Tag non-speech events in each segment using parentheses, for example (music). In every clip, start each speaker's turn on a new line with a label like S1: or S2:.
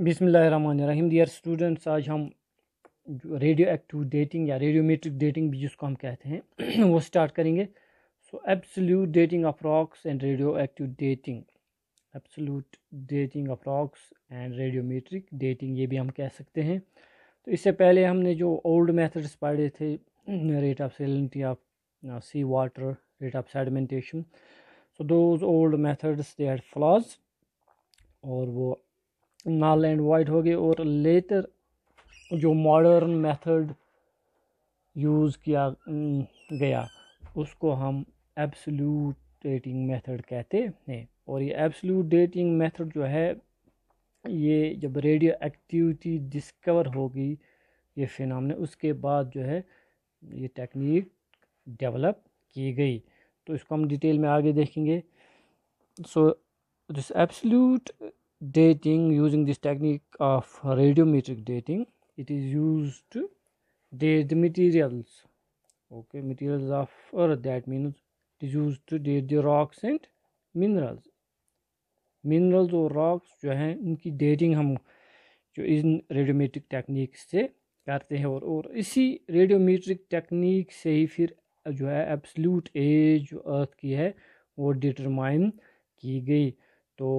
S1: बिसमीम dear students आज हम रेडियो एक्टिव डेटिंग या रेडियोमेट्रिक डेटिंग भी जिसको हम कहते हैं (clears throat) वो स्टार्ट करेंगे so absolute dating of rocks and radioactive dating absolute dating of rocks and radiometric dating ये भी हम कह सकते हैं तो इससे पहले हमने जो ओल्ड मेथड्स पढ़े थे rate of salinity of sea water rate of sedimentation so those old methods they had flaws और वो नल एंड वाइड हो गए और लेटर जो मॉडर्न मेथड यूज़ किया गया उसको हम एब्सल्यूट डेटिंग मेथड कहते हैं और ये एब्सल्यूट डेटिंग मेथड जो है ये जब रेडियो एक्टिविटी डिस्कवर होगी ये फिनमने उसके बाद जो है ये टेक्निक डेवलप की गई तो इसको हम डिटेल में आगे देखेंगे so this absolute dating using this technique of radiometric dating it is used to date the materials okay materials of earth that means it is used to date the rocks and minerals minerals or rocks jo हैं unki dating hum jo इन radiometric technique se karte hain aur aur isi radiometric technique se hi fir jo hai absolute age jo earth ki hai wo determine ki gayi to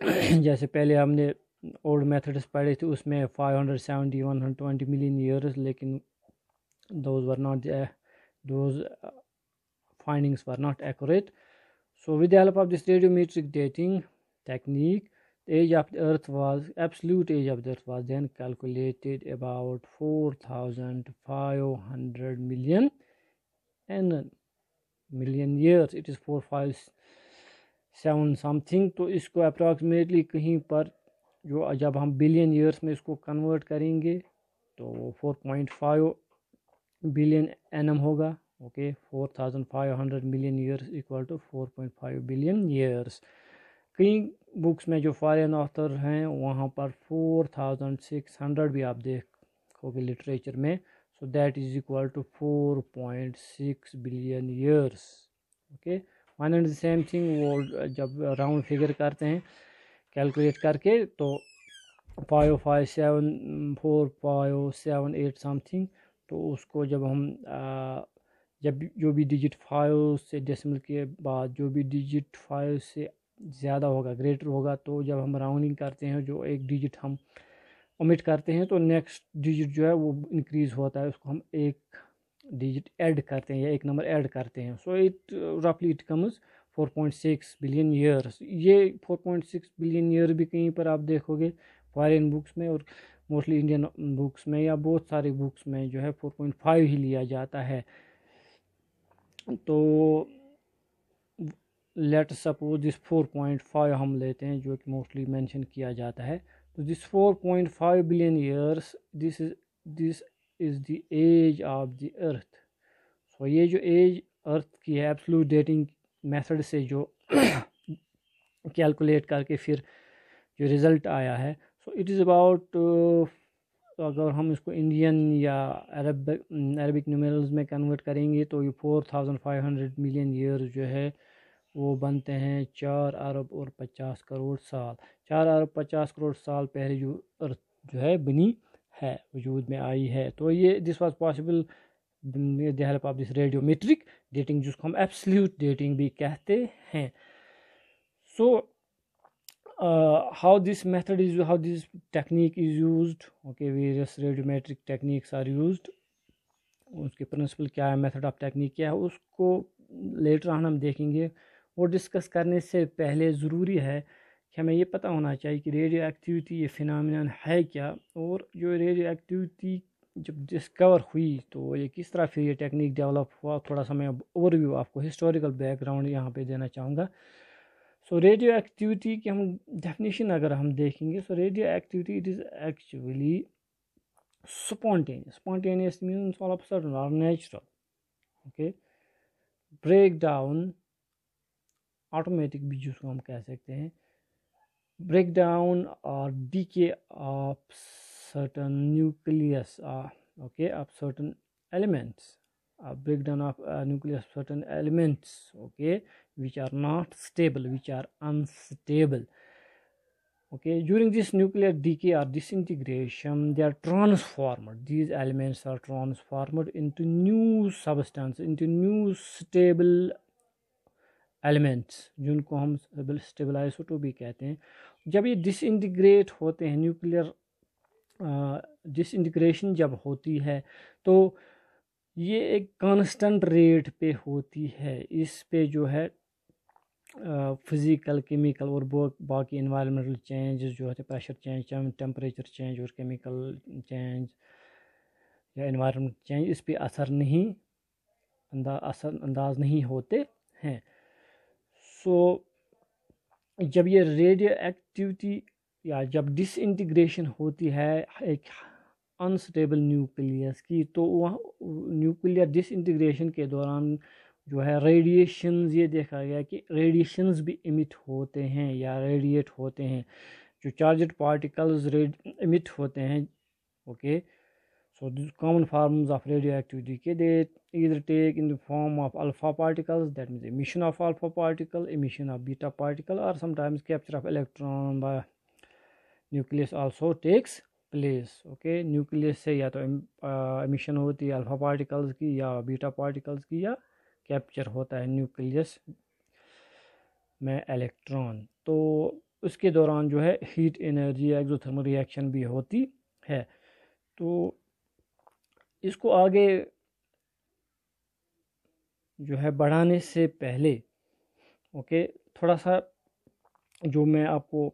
S1: (clears throat) जैसे पहले हमने old methods पढ़े थे उसमें 570 twenty million years लेकिन those were not those findings were not accurate so with help of this radiometric dating technique age of the earth was absolute age of the earth was then calculated about 4500 million an million years it is four five seven something तो इसको approximately कहीं पर जो जब हम billion years में इसको convert करेंगे तो four point five billion annum होगा okay four thousand five hundred million years equal to four point five billion years कई बुक्स में जो फॉरेन ऑथर हैं वहाँ पर फोर थाउजेंड सिक्स हंड्रेड भी आप देखोगे लिटरेचर में so that is equal to four point six billion years okay one and same thing वो जब राउंड फिगर करते हैं कैलकुलेट करके तो five five seven four five seven eight something तो उसको जब हम आ, जब जो भी डिजिट फाइव oh से डेसिमल के बाद जो भी डिजिट फाइव oh से ज़्यादा होगा ग्रेटर होगा तो जब हम राउंडिंग करते हैं जो एक डिजिट हम ओमिट करते हैं तो नेक्स्ट डिजिट जो है वो इंक्रीज़ होता है उसको हम एक डिजिट ऐड करते हैं या एक नंबर ऐड करते हैं सो इट रफली इट कम्स 4.6 बिलियन ईयर्स ये 4.6 बिलियन ईयर भी कहीं पर आप देखोगे फॉरेन बुक्स में और मोस्टली इंडियन बुक्स में या बहुत सारी बुक्स में जो है 4.5 ही लिया जाता है तो लेट सपोज दिस 4.5 हम लेते हैं जो कि मोस्टली मेंशन किया जाता है तो this 4.5 billion years this is this is the age of the earth so ये जो एज अर्थ की है एब्सलूट डेटिंग मेथड से जो कैलकुलेट करके फिर जो रिज़ल्ट आया है सो इट इज़ अबाउट अगर हम इसको इंडियन या अरब अरबिक न्यूमेरल्स में कन्वर्ट करेंगे तो ये four thousand five hundred million years जो है वो बनते हैं चार अरब और पचास करोड़ साल चार अरब पचास करोड़ साल पहले जो अर्थ जो है बनी है वजूद में आई है तो ये this was possible with the help of this radiometric dating जिसको हम एब्सल्यूट डेटिंग भी कहते हैं so how this method is how this technique is use okay various radiometric techniques are use उसके प्रिंसिपल क्या है मेथड ऑफ टेक्निक क्या है उसको लेटर ऑन हम देखेंगे वो डिस्कस करने से पहले ज़रूरी है कि हमें ये पता होना चाहिए कि रेडियो एक्टिविटी ये फिनमिन है क्या और जो रेडियो एक्टिविटी जब डिस्कवर हुई तो ये किस तरह फिर ये टेक्निक डेवलप हुआ थोड़ा सा मैं ओवरव्यू आपको हिस्टोरिकल बैकग्राउंड यहाँ पे देना चाहूँगा सो रेडियो एक्टिविटी की हम डेफिनेशन अगर हम देखेंगे so radioactivity it is actually spontaneous spontaneous means all of sudden और natural okay break down automatic भी जिसको हम कह सकते हैं breakdown or decay of certain nucleus uh, okay of certain elements a breakdown of uh, nucleus of certain elements okay which are not stable which are unstable okay during this nuclear decay or disintegration they are transformed these elements are transformed into new substance into new stable elements जिनको हम स्टेबलाइसोटो भी कहते हैं जब ये disintegrate होते हैं nuclear disintegration जब होती है तो ये एक कांस्टेंट रेट पे होती है इस पे जो है फिज़िकल केमिकल और बाकी इन्वायरमेंटल चेंज़ जो होते हैं प्रेशर चेंज टेम्परेचर चेंज और केमिकल चेंज या इन्वायरमेंट चेंज इस पर असर नहीं अंदा असर अंदाज नहीं होते हैं सो जब ये रेडियो एक्टिविटी या जब डिसइंटीग्रेशन होती है एक अनस्टेबल न्यूक्लियस की तो वहाँ न्यूक्लियर डिसइंटीग्रेशन के दौरान जो है रेडिएशंस ये देखा गया कि रेडिएशंस भी इमिट होते हैं या रेडिएट होते हैं जो चार्जड पार्टिकल्स रेड इमिट होते हैं okay okay, So these common forms of radioactive decay they either take in the form of alpha particles that means emission of alpha particle, emission of beta particle or sometimes capture of electron by nucleus also takes place. Okay nucleus say या तो emission होती है alpha particles ki ya beta particles ki ya capture hota hai nucleus में electron तो उसके दौरान जो है heat energy एक्जोथर्मल रिएक्शन भी होती है तो इसको आगे जो है बढ़ाने से पहले ओके थोड़ा सा जो मैं आपको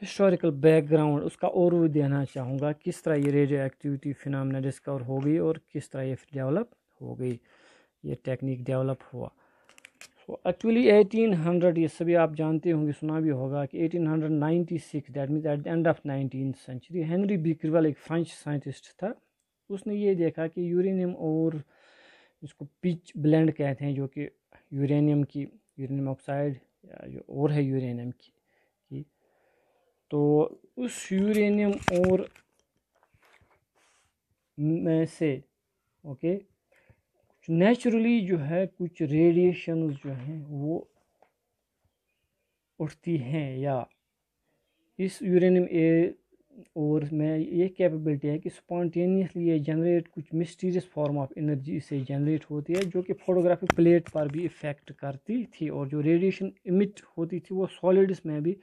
S1: हिस्टोरिकल बैकग्राउंड उसका और भी देना चाहूँगा किस तरह ये रेडियो एक्टिविटी फिनमिना डिस्कवर हो गई और किस तरह ये डेवलप हो गई ये टेक्निक डेवलप हुआ सो एक्चुअली 1800 ये सभी आप जानते होंगे सुना भी होगा कि 1896 that means at the end of nineteen century Henry B एक फ्रेंच साइंटिस्ट था उसने ये देखा कि यूरेनियम और इसको पिच ब्लेंड कहते हैं जो कि यूरेनियम की यूरेनियम ऑक्साइड या जो और है यूरेनियम की, की तो उस यूरेनियम और में से ओके कुछ नेचुरली जो है कुछ रेडिएशन जो हैं वो उठती हैं या इस यूरेनियम ए और मैं ये कैपेबिलिटी है कि स्पॉन्टेनियसली ये जनरेट कुछ मिस्टीरियस फॉर्म ऑफ एनर्जी इसे जनरेट होती है जो कि फोटोग्राफिक प्लेट पर भी इफ़ेक्ट करती थी और जो रेडिएशन इमिट होती थी वो सॉलिड्स में भी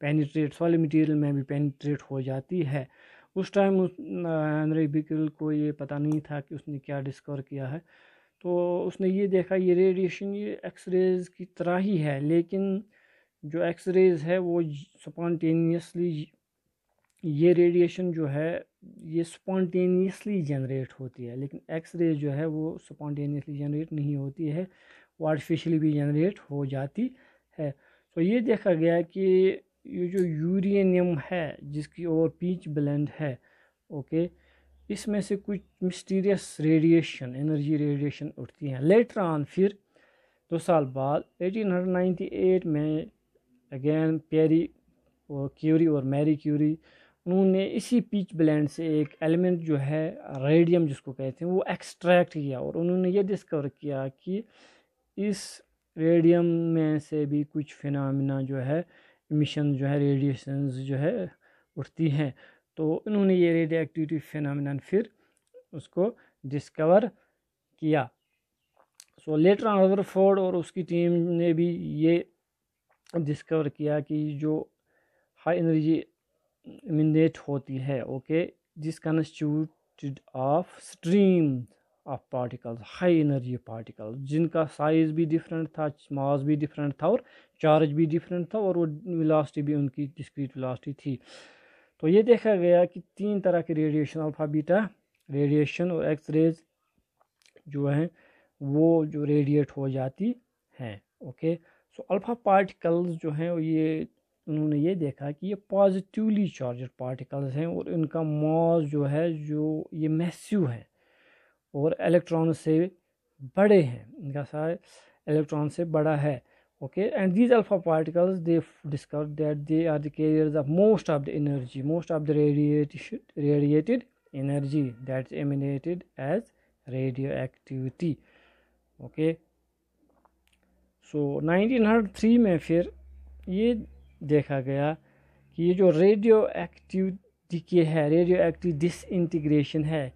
S1: पेनिट्रेट सॉलिड मटेरियल में भी पेनिट्रेट हो जाती है उस टाइम उस एनरे बिकल को ये पता नहीं था कि उसने क्या डिस्कवर किया है तो उसने ये देखा ये रेडिएशन ये एक्सरेज की तरह ही है लेकिन जो एक्सरेज है वो स्पॉन्टेनियसली ये रेडिएशन जो है ये स्पॉन्टेनियसली जनरेट होती है लेकिन एक्स रे जो है वो स्पॉन्टेनियसली जनरेट नहीं होती है वो आर्टिफिशली भी जनरेट हो जाती है तो ये देखा गया कि ये जो यूरेनियम है जिसकी और पीच ब्लेंड है ओके इसमें से कुछ मिस्टीरियस रेडिएशन एनर्जी रेडिएशन उठती हैं लेटर ऑन फिर दो साल बाद 1898 में अगेन पेरी और क्यूरी और मैरी क्यूरी उन्होंने इसी पीच ब्लैंड से एक एलिमेंट जो है रेडियम जिसको कहते हैं वो एक्सट्रैक्ट किया और उन्होंने ये डिस्कवर किया कि इस रेडियम में से भी कुछ फिनमिना जो है मिशन जो है रेडिएशन जो है उठती हैं तो उन्होंने ये रेडियो एक्टिविटी फिनमिन फिर उसको डिस्कवर किया सो लेटर ऑन रदरफोर्ड और उसकी टीम ने भी ये डिस्कवर किया कि जो हाई एनर्जी इमिनेट होती है okay this constituted of stream of particles high energy particles जिनका साइज़ भी डिफरेंट था मास भी डिफरेंट था और चार्ज भी डिफरेंट था और वो विलासटी भी उनकी डिस्क्रीट विलासटी थी तो ये देखा गया कि तीन तरह के रेडिएशन अल्फा बीटा रेडिएशन और रेज जो हैं वो जो रेडिएट हो जाती हैं ओके सो अल्फ़ा पार्टिकल्स जो हैं ये उन्होंने ये देखा कि ये पॉजिटिवली चार्ज पार्टिकल्स हैं और इनका मॉज जो है जो ये मैस्यू है और इलेक्ट्रॉन से बड़े हैं इनका सा इलेक्ट्रॉन से बड़ा है okay and these alpha particles they discover that they are the carriers of most of the energy most of the radiated energy that emanated as radioactivity okay so nineteen three में फिर ये देखा गया कि ये जो radioactive decay है radioactive disintegration है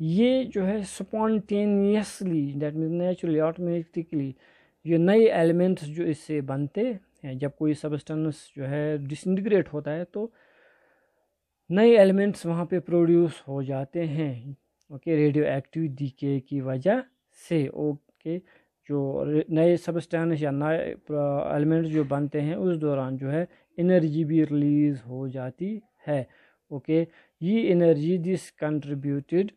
S1: ये जो है spontaneously that mean naturally automatically ये नए एलिमेंट्स जो इससे बनते हैं जब कोई सबस्टेंस जो है डिसइंटीग्रेट होता है तो नए एलिमेंट्स वहाँ पे प्रोड्यूस हो जाते हैं ओके रेडियो एक्टिव डीके की वजह से ओके जो नए सबस्टेंस या नए एलिमेंट्स जो बनते हैं उस दौरान जो है एनर्जी भी रिलीज हो जाती है ओके ये energy this contributed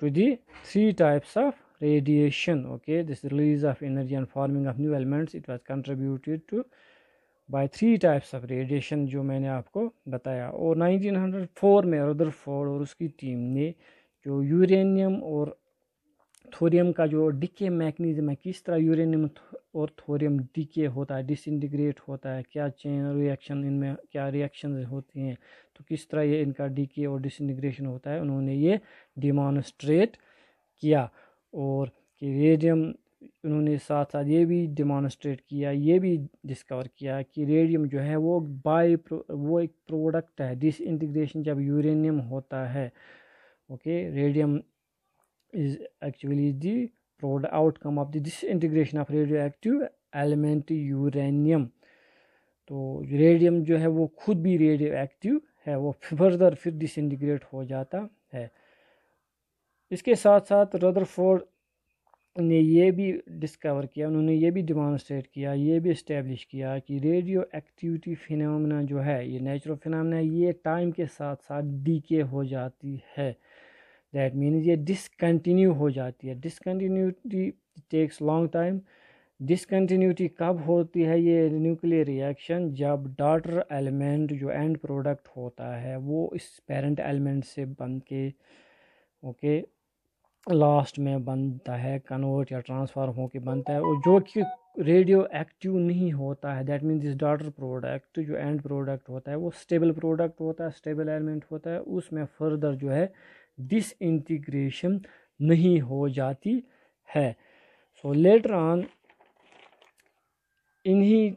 S1: to the three types of radiation okay this release of energy and forming of new elements it was contributed to by three types of radiation जो मैंने आपको बताया और 1904 में रदर फोर्ड और उसकी team ने जो यूरेनियम और थोरियम का जो डिके मैकनिज़म है किस तरह यूरेनियम और थोरियम डिके होता है डिसइंटीग्रेट होता है क्या चेन रिएक्शन इनमें क्या रिएक्शन होती हैं तो किस तरह ये इनका डिके और डिसइंटीग्रेशन होता है उन्होंने ये डिमॉन्स्ट्रेट किया और कि रेडियम उन्होंने साथ साथ ये भी डिमॉन्स्ट्रेट किया ये भी डिस्कवर किया कि रेडियम जो है वो बाई वो एक प्रोडक्ट है डिसइंटीग्रेशन जब यूरेनियम होता है okay radium is actually the product outcome of the disintegration of radioactive element uranium. तो रेडियम जो है वो खुद भी रेडियो एक्टिव है वो फर्दर फिर डिसइंटीग्रेट हो जाता है इसके साथ साथ रदरफोर्ड ने ये भी डिस्कवर किया उन्होंने ये भी डिमॉन्स्ट्रेट किया ये भी इस्टेब्लिश किया कि रेडियो एक्टिविटी फिनमिना जो है ये नेचुरल फिनमिना है ये टाइम के साथ साथ डीके हो जाती है दैट मीन्स ये डिसकन्टिन्यू हो जाती है discontinuity takes long time discontinuity कब होती है ये न्यूक्लियर रिएक्शन जब डाटर एलिमेंट जो एंड प्रोडक्ट होता है वो इस पेरेंट एलिमेंट से बन के ओके लास्ट में बनता है कन्वर्ट या ट्रांसफ़ार होके बनता है और जो कि रेडियो एक्टिव नहीं होता है that means this daughter product जो एंड प्रोडक्ट होता है वो स्टेबल प्रोडक्ट होता है स्टेबल एलिमेंट होता है उसमें फर्दर जो है डिसइंटीग्रेशन नहीं हो जाती है सो लेटर ऑन इन्हीं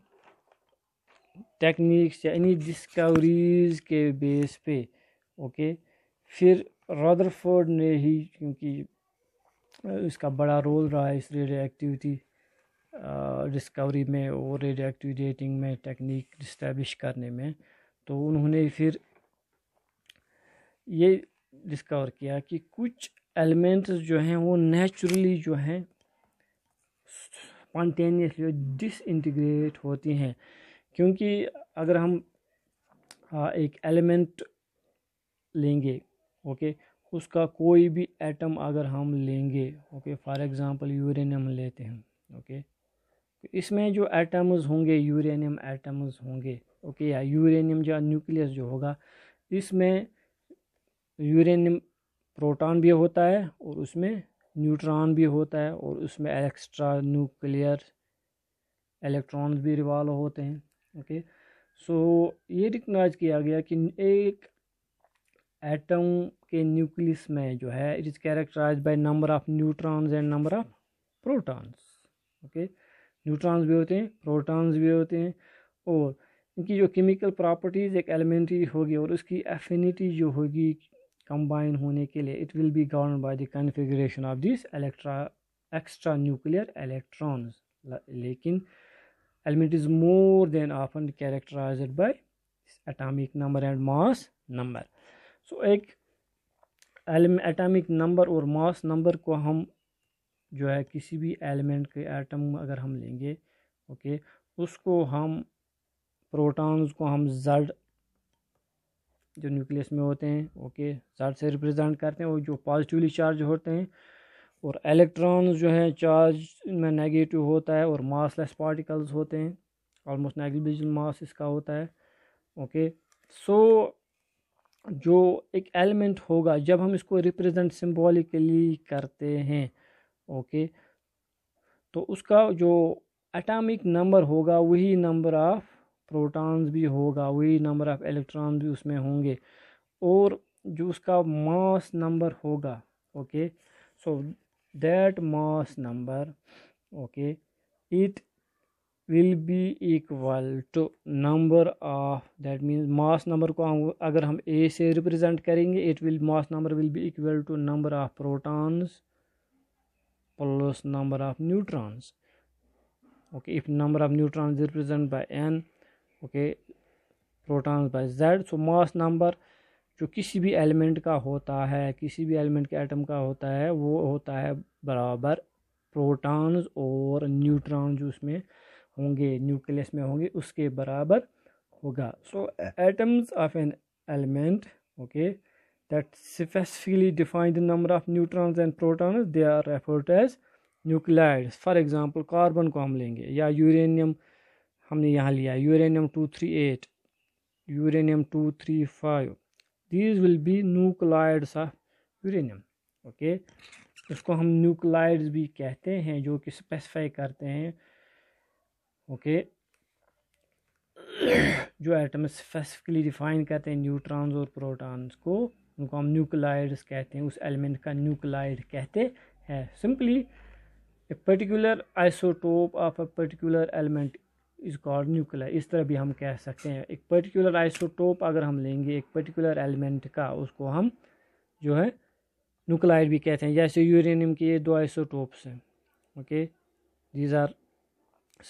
S1: टेक्निक्स या इन्हीं डिस्कवरीज के बेस पे ओके फिर रदरफोर्ड ने ही क्योंकि इसका बड़ा रोल रहा है इस रेडियो एक्टिविटी डिस्कवरी में और रेडियो एक्टिव डेटिंग में टेक्निक इस्टेब्लिश करने में तो उन्होंने फिर ये डिस्कवर किया कि कुछ एलिमेंट्स जो हैं वो नेचुरली जो हैं स्पॉन्टेनियसली डिसइंटीग्रेट होती हैं क्योंकि अगर हम एक एलिमेंट लेंगे ओके उसका कोई भी एटम अगर हम लेंगे ओके फॉर एग्ज़ाम्पल यूरेनियम लेते हैं ओके तो इसमें जो एटम्स होंगे यूरेनियम एटम्स होंगे ओके या यूरेनियम जो न्यूक्लियस जो होगा इसमें यूरेनियम प्रोटॉन भी होता है और उसमें न्यूट्रॉन भी होता है और उसमें एक्स्ट्रा न्यूक्लियर इलेक्ट्रॉन्स भी रिवॉल्व होते हैं ओके सो ये रिकनाइज किया गया कि एक एटम के न्यूक्लियस में जो है it is characterize by number of neutrons and number of protons okay neutrons भी होते हैं प्रोटॉन्स भी होते हैं और इनकी जो केमिकल प्रॉपर्टीज़ एक एलिमेंट्री होगी और उसकी एफिनिटी जो होगी कंबाइन होने के लिए it will be govern by the configuration of this electra extra nuclear electrons लेकिन element is more than often characterized by atomic number and mass number so एक एटॉमिक नंबर और मास नंबर को हम जो है किसी भी एलिमेंट के एटम अगर हम लेंगे ओके okay, उसको हम प्रोटॉन्स को हम जड जो न्यूक्लियस में होते हैं ओके चार्ज से रिप्रेजेंट करते हैं और जो पॉजिटिवली चार्ज होते हैं और इलेक्ट्रॉन्स जो हैं चार्ज में नेगेटिव होता है और मासलेस पार्टिकल्स होते हैं ऑलमोस्ट नेगलिजिबल मास इसका होता है ओके सो जो एक एलिमेंट होगा जब हम इसको रिप्रेजेंट सिम्बॉलिकली करते हैं ओके तो उसका जो एटॉमिक नंबर होगा वही नंबर ऑफ प्रोटॉन्स भी होगा वही नंबर ऑफ़ इलेक्ट्रॉन भी उसमें होंगे और जो उसका मास नंबर होगा okay so that mass number okay it will be equal to number of that means mass number को हम अगर हम ए से रिप्रेजेंट करेंगे it will mass number will be equal to number of protons plus number of neutrons okay if number of neutrons represent by N okay protons by Z so mass number जो किसी भी element का होता है किसी भी element के atom का होता है वो होता है बराबर प्रोटॉन्स और न्यूट्रॉन जो उसमें होंगे न्यूक्लियस में होंगे उसके बराबर होगा so atoms of an element okay that specifically define the number of neutrons and protons they are referred as nuclides for example carbon को हम लेंगे या यूरेनियम हमने यहाँ लिया uranium two three eight uranium two three five these will be nuclides of uranium okay इसको हम nuclides भी कहते हैं जो कि स्पेसिफाई करते हैं ओके जो एटम स्पेसिफिकली डिफाइन करते हैं न्यूट्रॉन्स और प्रोटॉन्स को उनको हम न्यूक्लाइड्स कहते हैं उस एलिमेंट का न्यूक्लाइड कहते हैं simply a particular isotope of a particular element is called nuclear इस तरह भी हम कह सकते हैं एक पर्टिकुलर आइसोटोप अगर हम लेंगे एक पर्टिकुलर एलिमेंट का उसको हम जो है न्यूक्लाइड भी कहते हैं जैसे यूरेनियम के ये दो आइसोटोप्स हैं okay these are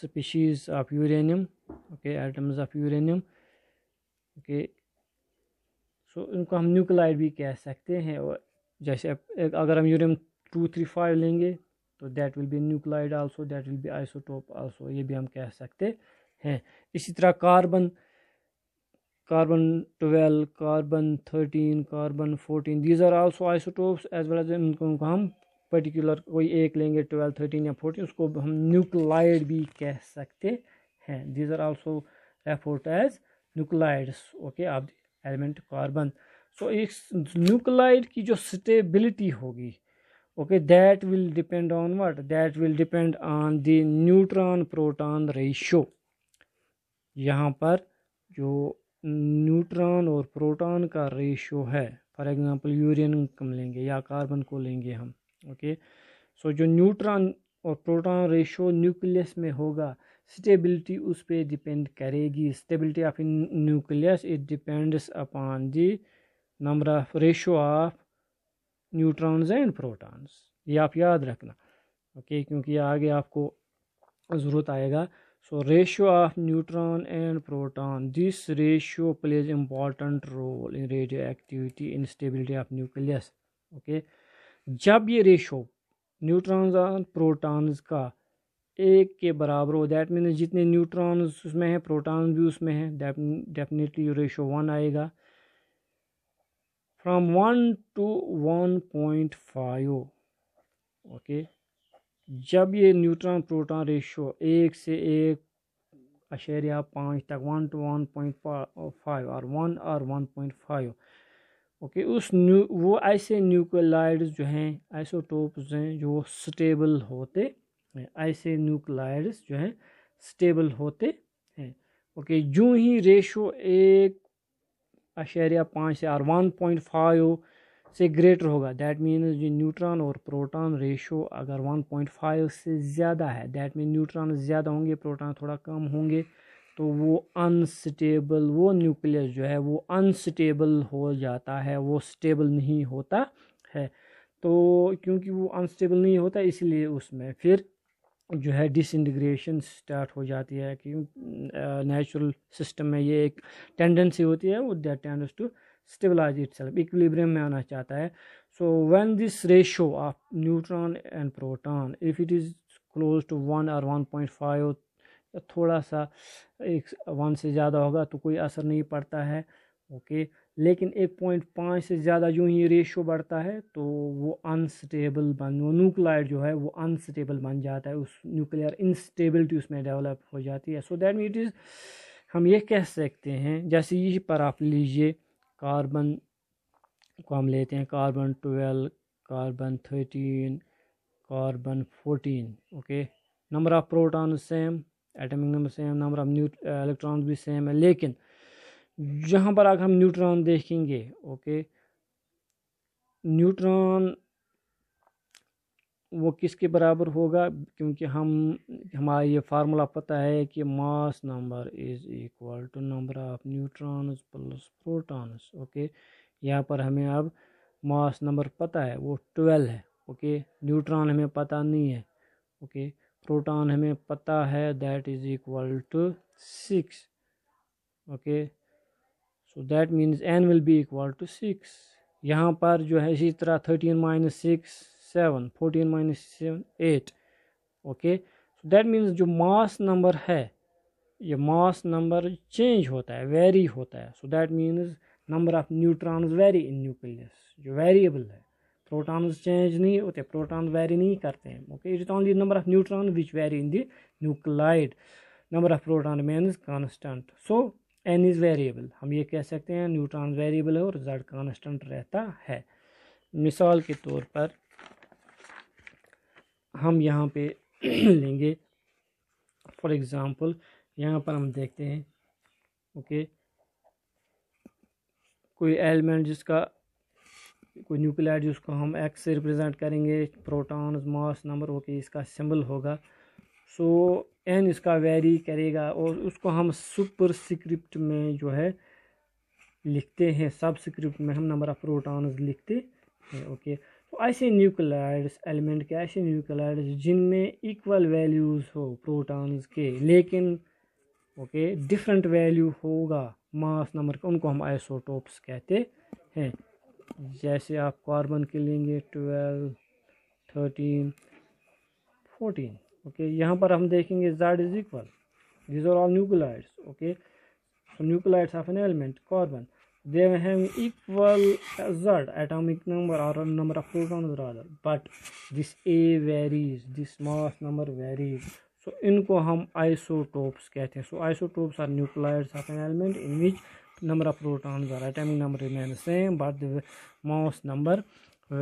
S1: species of uranium okay items of uranium okay so इनको हम न्यूक्लाइड भी कह सकते हैं और जैसे अगर हम यूरेनियम टू थ्री फाइव लेंगे तो that will be nuclide also that will be isotope also ये भी हम कह सकते हैं इसी तरह carbon carbon twelve carbon thirteen carbon fourteen these are also isotopes as well as इनको हम पर्टिकुलर कोई एक लेंगे ट्वेल्व थर्टीन या फोर्टीन उसको हम न्यूक्लाइड भी कह सकते हैं these are also effort as nuclides okay of the element carbon so इस न्यूक्लाइड की जो स्टेबिलिटी होगी okay that will depend on what that will depend on the neutron proton ratio यहाँ पर जो न्यूट्रॉन और प्रोटॉन का रेशियो है फॉर एग्जांपल यूरियन कम लेंगे या कार्बन को लेंगे हम ओके सो जो न्यूट्रॉन और प्रोटॉन रेशियो न्यूक्लियस में होगा स्टेबिलिटी उस पर डिपेंड करेगी stability of nucleus it depends upon the number of ratio of neutrons and protons ये आप याद रखना ओके क्योंकि आगे आपको ज़रूरत आएगा so ratio of neutron and proton this ratio plays important role in radioactivity in stability of nucleus okay जब ये रेशो न्यूट्रॉन्स और प्रोटॉन्स का एक के बराबर हो दैट मीन जितने न्यूट्रॉन्स उसमें हैं प्रोटॉन्स भी उसमें हैं डेफिनेटली रेशो वन आएगा from 1 to 1.5 ओके जब ये न्यूट्रॉन प्रोटॉन रेशियो एक से एक अशेरिया पाँच तक one two one point five और वन और वन पॉइंट फाइव ओके उस न्यू वो ऐसे न्यूक्लाइड्स जो हैं आइसोटोप्स हैं जो स्टेबल होते हैं ऐसे न्यूक्लाइड्स जो हैं स्टेबल होते हैं ओके जो ही रेशो एक अशारिया पाँच से और वन पॉइंट फाइव से ग्रेटर होगा दैट मीन्स जो न्यूट्रॉन और प्रोटॉन रेशो अगर वन पॉइंट फाइव से ज़्यादा है दैट मीन न्यूट्रॉन ज़्यादा होंगे प्रोटॉन थोड़ा कम होंगे तो वो अनस्टेबल वो न्यूक्लियस जो है वो अनस्टेबल हो जाता है वो स्टेबल नहीं होता है तो क्योंकि वो अनस्टेबल नहीं होता इसलिए उसमें फिर जो है डिसइंटीग्रेशन स्टार्ट हो जाती है कि नेचुरल सिस्टम में ये एक टेंडेंसी होती है वो that tendency to stabilize itself equilibrium में आना चाहता है so when this ratio of neutron and proton if it is close to one और वन पॉइंट फाइव थोड़ा सा एक वन से ज़्यादा होगा तो कोई असर नहीं पड़ता है ओके लेकिन एक पॉइंट पाँच से ज़्यादा यूँ ही रेशो बढ़ता है तो वो अनस्टेबल बन वो न्यूक्लाइड जो है वो अनस्टेबल बन जाता है उस न्यूक्लियर इंस्टेबिलिटी उसमें डेवलप हो जाती है सो दैट मीट इज़ हम ये कह सकते हैं जैसे ये पर आप लीजिए कार्बन को हम लेते हैं carbon twelve carbon thirteen carbon fourteen okay number of proton same atomic number same number of new electron भी सेम है लेकिन यहाँ पर अगर हम न्यूट्रॉन देखेंगे ओके न्यूट्रॉन वो किसके बराबर होगा क्योंकि हम हमारा ये फार्मूला पता है कि mass number is equal to number of neutrons plus protons okay यहाँ पर हमें अब मास नंबर पता है वो ट्वेल्व है ओके न्यूट्रॉन हमें पता नहीं है ओके प्रोटॉन हमें पता है that is equal to six okay so that means N will be equal to six यहाँ पर जो है इसी तरह thirteen minus six seven fourteen minus seven eight okay so that means जो मास नंबर है ये मास नंबर चेंज होता है वेरी होता है so that means number of neutrons vary in nucleus जो वेरिएबल है प्रोटॉन्स चेंज नहीं होते प्रोटॉन्स वेरी नहीं करते हैं okay it is only number of neutron which vary in the nuclide number of proton remains constant so N is variable हम ये कह सकते हैं न्यूट्रॉन वेरिएबल है और जड़ कॉन्स्टेंट रहता है मिसाल के तौर पर हम यहाँ पे (clears throat) लेंगे फॉर एग्ज़ाम्पल यहाँ पर हम देखते हैं ओके कोई एलिमेंट जिसका कोई न्यूक्लियर जिसको हम एक्स से रिप्रेजेंट करेंगे प्रोटॉन्स मास नंबर ओके इसका सिंबल होगा सो so, एन इसका वेरी करेगा और उसको हम सुपर स्क्रिप्ट में जो है लिखते हैं सब स्क्रिप्ट में हम नंबर ऑफ प्रोटॉन्स लिखते हैं ओके तो ऐसे न्यूक्लाइड्स एलिमेंट के ऐसे न्यूक्लाइड्स जिनमें इक्वल वैल्यूज़ हो प्रोटॉन्स के लेकिन ओके डिफरेंट वैल्यू होगा मास नंबर का उनको हम आइसोटोप्स कहते हैं जैसे आप कार्बन के लेंगे ट्वेल्व थर्टीन फोर्टीन ओके यहाँ पर हम देखेंगे Z is equal these are all nuclides okay so nuclides of an element carbon they have equal Z atomic number और number of proton brother but this a varies this mass number varies so इनको हम isotopes कहते हैं so isotopes are nuclides of an element in which number of proton are atomic number remain same but the mass number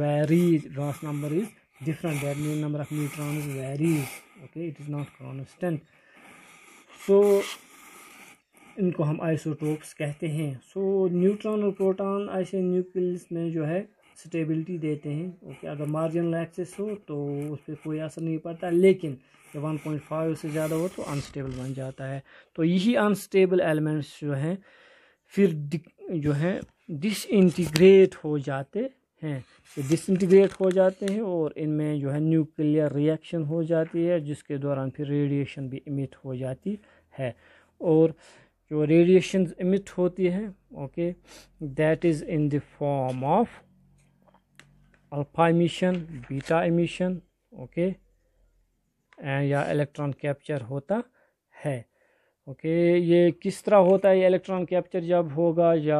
S1: varies mass number is different that mean number of neutrons varies okay it is not constant so इनको हम isotopes कहते हैं सो neutron और proton ऐसे nucleus में जो है स्टेबिलिटी देते हैं ओके okay, अगर मार्जिनल एक्सेस हो तो उस पर कोई असर नहीं पड़ता लेकिन जब वन पॉइंट फाइव से ज़्यादा हो तो अनस्टेबल बन जाता है तो यही अनस्टेबल एलिमेंट्स जो हैं फिर जो है डिसइंटीग्रेट हो जाते हैं ये डिसइंटीग्रेट हो जाते हैं और इनमें जो है न्यूक्लियर रिएक्शन हो जाती है जिसके दौरान फिर रेडिएशन भी इमिट हो जाती है और जो रेडिएशन इमिट होती है okay that is in the form of alpha emission beta emission okay and या इलेक्ट्रॉन कैप्चर होता है ओके ये किस तरह होता है इलेक्ट्रॉन कैप्चर जब होगा या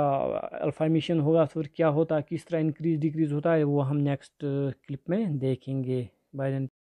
S1: अल्फाइमेशन होगा तो फिर क्या होता है किस तरह इंक्रीज डिक्रीज होता है वो हम नेक्स्ट क्लिप में देखेंगे बाय